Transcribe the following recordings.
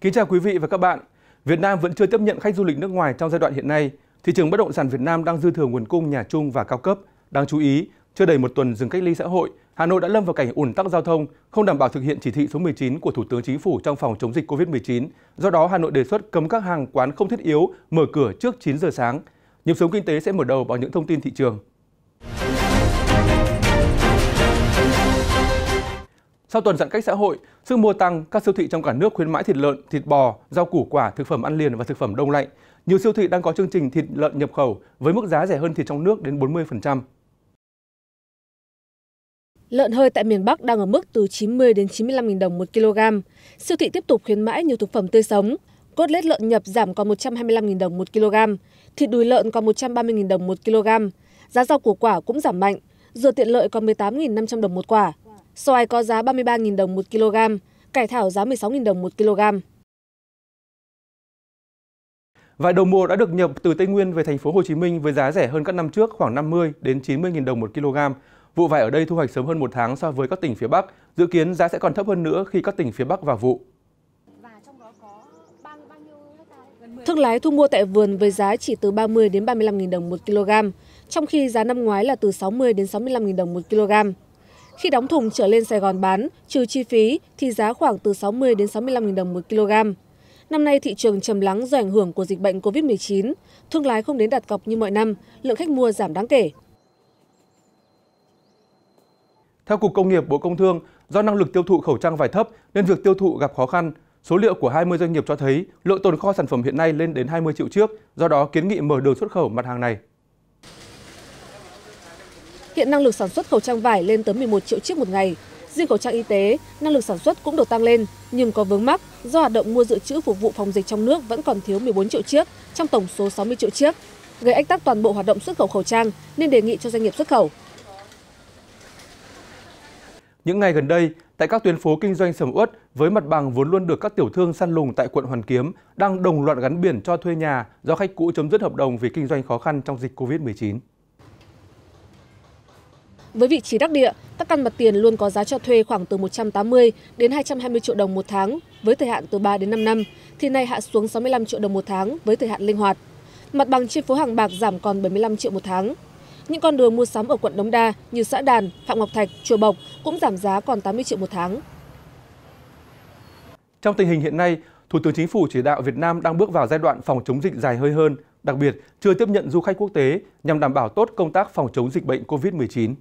Kính chào quý vị và các bạn. Việt Nam vẫn chưa tiếp nhận khách du lịch nước ngoài trong giai đoạn hiện nay. Thị trường bất động sản Việt Nam đang dư thừa nguồn cung nhà chung và cao cấp. Đáng chú ý, chưa đầy một tuần dừng cách ly xã hội, Hà Nội đã lâm vào cảnh ùn tắc giao thông, không đảm bảo thực hiện chỉ thị số 19 của Thủ tướng Chính phủ trong phòng chống dịch COVID-19. Do đó, Hà Nội đề xuất cấm các hàng quán không thiết yếu mở cửa trước 9 giờ sáng. Nhịp sống kinh tế sẽ mở đầu bằng những thông tin thị trường. Sau tuần giãn cách xã hội, sức mua tăng, các siêu thị trong cả nước khuyến mãi thịt lợn, thịt bò, rau củ quả, thực phẩm ăn liền và thực phẩm đông lạnh. Nhiều siêu thị đang có chương trình thịt lợn nhập khẩu với mức giá rẻ hơn thịt trong nước đến 40%. Lợn hơi tại miền Bắc đang ở mức từ 90 đến 95.000 đồng 1 kg. Siêu thị tiếp tục khuyến mãi nhiều thực phẩm tươi sống. Cốt lết lợn nhập giảm còn 125.000 đồng 1 kg, thịt đùi lợn còn 130.000 đồng 1 kg. Giá rau củ quả cũng giảm mạnh, dừa tiện lợi còn 18.500 đồng một quả xoài có giá 33.000 đồng một kg, cải thảo giá 16.000 đồng một kg. Vải đầu mùa đã được nhập từ Tây Nguyên về thành phố Hồ Chí Minh với giá rẻ hơn các năm trước khoảng 50 đến 90.000 đồng một kg. Vụ vải ở đây thu hoạch sớm hơn một tháng so với các tỉnh phía Bắc, dự kiến giá sẽ còn thấp hơn nữa khi các tỉnh phía Bắc vào vụ. Thương lái thu mua tại vườn với giá chỉ từ 30 đến 35.000 đồng một kg, trong khi giá năm ngoái là từ 60 đến 65.000 đồng một kg khi đóng thùng trở lên sài gòn bán trừ chi phí thì giá khoảng từ sáu mươi sáu mươi năm đồng một kg năm nay thị trường trầm lắng do ảnh hưởng của dịch bệnh covid 19 thương lái không đến đặt cọc như mọi năm lượng khách mua giảm đáng kể theo cục công nghiệp bộ công thương do năng lực tiêu thụ khẩu trang vải thấp nên việc tiêu thụ gặp khó khăn Số liệu của 20 doanh nghiệp cho thấy lượng tồn kho sản phẩm hiện nay lên đến 20 triệu chiếc, do đó kiến nghị mở đường xuất khẩu mặt hàng này hiện năng lực sản xuất khẩu trang vải lên tới 11 triệu chiếc một ngày. Riêng khẩu trang y tế, năng lực sản xuất cũng được tăng lên, nhưng có vướng mắc do hoạt động mua dự trữ phục vụ phòng dịch trong nước vẫn còn thiếu 14 triệu chiếc trong tổng số 60 triệu chiếc, gây ách tắc toàn bộ hoạt động xuất khẩu khẩu trang nên đề nghị cho doanh nghiệp xuất khẩu. Những ngày gần đây, tại các tuyến phố kinh doanh sầm uất với mặt bằng vốn luôn được các tiểu thương săn lùng tại quận Hoàn Kiếm đang đồng loạt gắn biển cho thuê nhà do khách cũ chấm dứt hợp đồng vì kinh doanh khó khăn trong dịch Covid-19 với vị trí đắc địa các căn mặt tiền luôn có giá cho thuê khoảng từ một trăm tám mươi đến hai trăm hai mươi triệu đồng một tháng với thời hạn từ ba đến năm năm thì nay hạ xuống sáu mươi năm triệu đồng một tháng với thời hạn linh hoạt mặt bằng trên phố hàng bạc giảm còn bảy mươi năm triệu một tháng những con đường mua sắm ở quận Đống Đa như xã Đàn, Phạm Ngọc Thạch, Chùa Bộc cũng giảm giá còn 80 triệu một tháng. Trong tình hình hiện nay, Thủ tướng Chính phủ chỉ đạo Việt Nam đang bước vào giai đoạn phòng chống dịch dài hơi hơn, đặc biệt chưa tiếp nhận du khách quốc tế nhằm đảm bảo tốt công tác phòng chống dịch bệnh COVID-19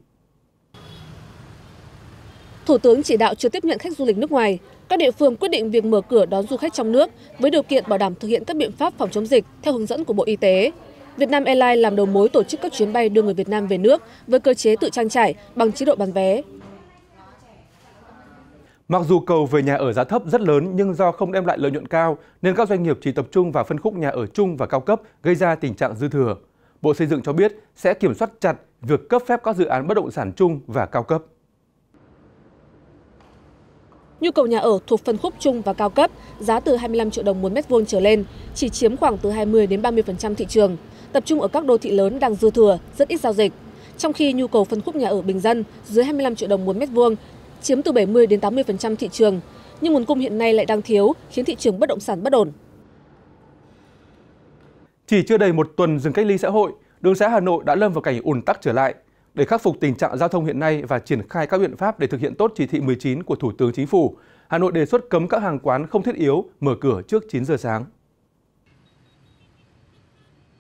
thủ tướng chỉ đạo chưa tiếp nhận khách du lịch nước ngoài các địa phương quyết định việc mở cửa đón du khách trong nước với điều kiện bảo đảm thực hiện các biện pháp phòng chống dịch theo hướng dẫn của bộ y tế việt nam airlines làm đầu mối tổ chức các chuyến bay đưa người việt nam về nước với cơ chế tự trang trải bằng chế độ bán vé Mặc dù cầu về nhà ở giá thấp rất lớn nhưng do không đem lại lợi nhuận cao nên các doanh nghiệp chỉ tập trung vào phân khúc nhà ở chung và cao cấp gây ra tình trạng dư thừa. Bộ Xây dựng cho biết sẽ kiểm soát chặt việc cấp phép các dự án bất động sản chung và cao cấp nhu cầu nhà ở thuộc phân khúc chung và cao cấp giá từ 25 triệu đồng một mét vuông trở lên chỉ chiếm khoảng từ 20 đến 30% thị trường, tập trung ở các đô thị lớn đang dư thừa, rất ít giao dịch. Trong khi nhu cầu phân khúc nhà ở bình dân dưới 25 triệu đồng một mét vuông chiếm từ 70 đến 80% thị trường, nhưng nguồn cung hiện nay lại đang thiếu khiến thị trường bất động sản bất ổn. Chỉ chưa đầy một tuần dừng cách ly xã hội, đường xá Hà Nội đã lâm vào cảnh ùn tắc trở lại để khắc phục tình trạng giao thông hiện nay và triển khai các biện pháp để thực hiện tốt chỉ thị 19 của Thủ tướng Chính phủ, Hà Nội đề xuất cấm các hàng quán không thiết yếu mở cửa trước 9 giờ sáng.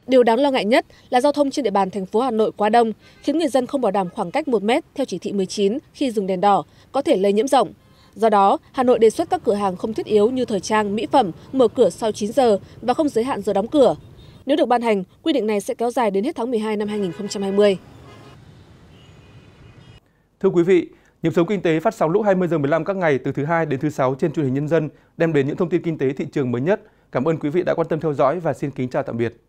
Điều đáng lo ngại nhất là giao thông trên địa bàn thành phố Hà Nội quá đông, khiến người dân không bảo đảm khoảng cách 1 mét theo chỉ thị 19 khi dừng đèn đỏ, có thể lây nhiễm rộng. Do đó, Hà Nội đề xuất các cửa hàng không thiết yếu như thời trang, mỹ phẩm mở cửa sau 9 giờ và không giới hạn giờ đóng cửa. Nếu được ban hành, quy định này sẽ kéo dài đến hết tháng 12 năm 2020. Thưa quý vị, nhịp sống kinh tế phát sóng lúc 20 giờ 15 các ngày từ thứ hai đến thứ sáu trên truyền hình Nhân dân đem đến những thông tin kinh tế thị trường mới nhất. Cảm ơn quý vị đã quan tâm theo dõi và xin kính chào tạm biệt.